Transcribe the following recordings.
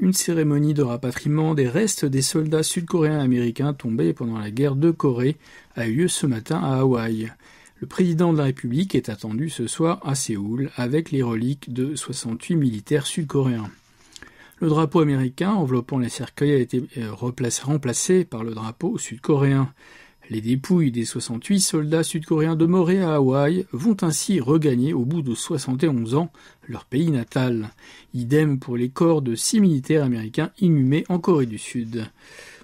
une cérémonie de rapatriement des restes des soldats sud-coréens américains tombés pendant la guerre de Corée a eu lieu ce matin à Hawaï. Le président de la République est attendu ce soir à Séoul avec les reliques de 68 militaires sud-coréens. Le drapeau américain enveloppant les cercueils a été euh, remplacé par le drapeau sud-coréen. Les dépouilles des 68 soldats sud-coréens demeurés à Hawaï vont ainsi regagner au bout de 71 ans leur pays natal. Idem pour les corps de six militaires américains inhumés en Corée du Sud.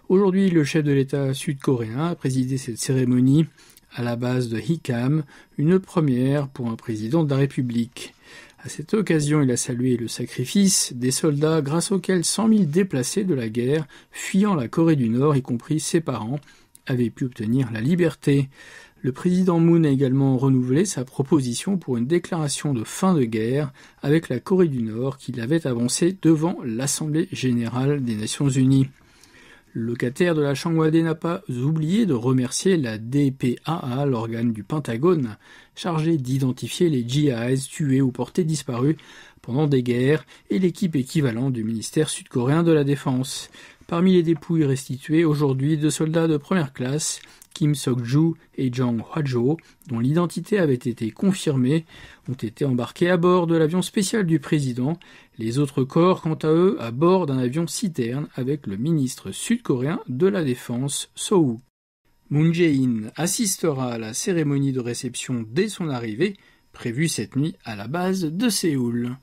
Aujourd'hui, le chef de l'État sud-coréen a présidé cette cérémonie à la base de Hikam, une première pour un président de la République. À cette occasion, il a salué le sacrifice des soldats grâce auxquels 100 000 déplacés de la guerre, fuyant la Corée du Nord, y compris ses parents, avait pu obtenir la liberté. Le président Moon a également renouvelé sa proposition pour une déclaration de fin de guerre avec la Corée du Nord qu'il avait avancée devant l'Assemblée générale des Nations unies. Le locataire de la Changwade n'a pas oublié de remercier la DPAA, l'organe du Pentagone, chargé d'identifier les GIs tués ou portés disparus pendant des guerres, et l'équipe équivalente du ministère sud-coréen de la Défense. Parmi les dépouilles restituées aujourd'hui, deux soldats de première classe, Kim Sok-ju et Jang Hwa-jo, dont l'identité avait été confirmée, ont été embarqués à bord de l'avion spécial du président, les autres corps quant à eux à bord d'un avion citerne avec le ministre sud-coréen de la Défense, Soo. Moon Jae-in assistera à la cérémonie de réception dès son arrivée, prévue cette nuit à la base de Séoul.